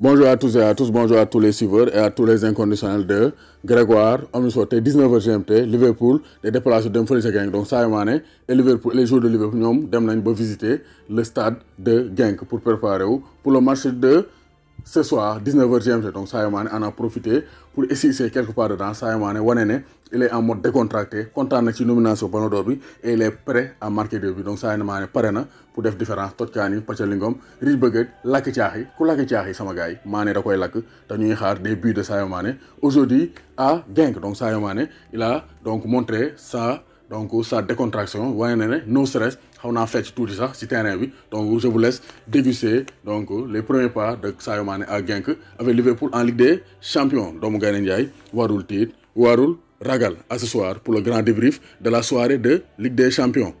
Bonjour à tous et à tous, bonjour à tous les suiveurs et à tous les inconditionnels de Grégoire, On souhaite 19h GMT, Liverpool, les déplacements de Mfélix Genk, donc ça y et Liverpool, les joueurs de Liverpool, nous allons visiter le stade de Genk pour préparer pour le match de ce soir 19h GMT donc Sayamane en a profité pour essayer quelque part dedans Sayamane, Mané il est en mode décontracté content d'être nominé nomination Ballon d'Or bi et il est prêt à marquer des buts donc Sayamane, Mané pour def différence tout kaan yi pàccalingom rij bëggat lakk sama gars Mané da koy lakk te ñuy des buts de Sayamane aujourd'hui à Genk donc Sayamane, il a donc montré sa donc sa décontraction non serait no stress on fait tout ça ça, ci terrain donc je vous laisse déguster les premiers pas de Sadio Mané à Genk avec Liverpool en Ligue des Champions Donc, Gaynde Ndiaye, warul titre warul ragal à ce soir pour le grand débrief de la soirée de Ligue des Champions